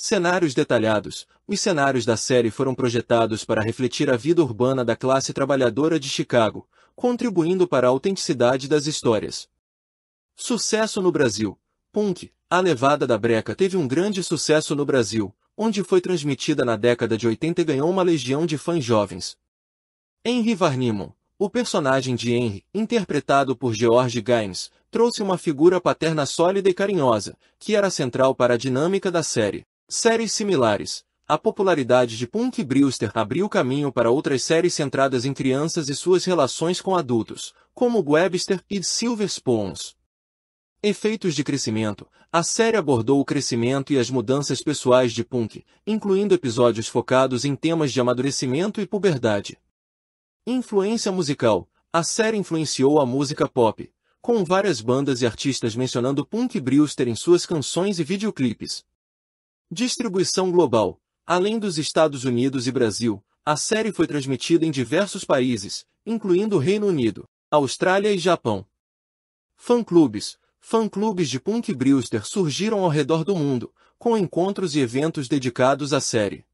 Cenários detalhados. Os cenários da série foram projetados para refletir a vida urbana da classe trabalhadora de Chicago, contribuindo para a autenticidade das histórias. Sucesso no Brasil. Punk, A Levada da Breca teve um grande sucesso no Brasil, onde foi transmitida na década de 80 e ganhou uma legião de fãs jovens. Henry Varnimon, o personagem de Henry, interpretado por George Gaines, trouxe uma figura paterna sólida e carinhosa, que era central para a dinâmica da série. Séries similares. A popularidade de Punk Brewster abriu caminho para outras séries centradas em crianças e suas relações com adultos, como Webster e Silver Spoons. Efeitos de crescimento. A série abordou o crescimento e as mudanças pessoais de Punk, incluindo episódios focados em temas de amadurecimento e puberdade. Influência musical. A série influenciou a música pop, com várias bandas e artistas mencionando Punk Brewster em suas canções e videoclipes. Distribuição global. Além dos Estados Unidos e Brasil, a série foi transmitida em diversos países, incluindo o Reino Unido, Austrália e Japão. Fã-clubes. Fã-clubes de Punk Brewster surgiram ao redor do mundo, com encontros e eventos dedicados à série.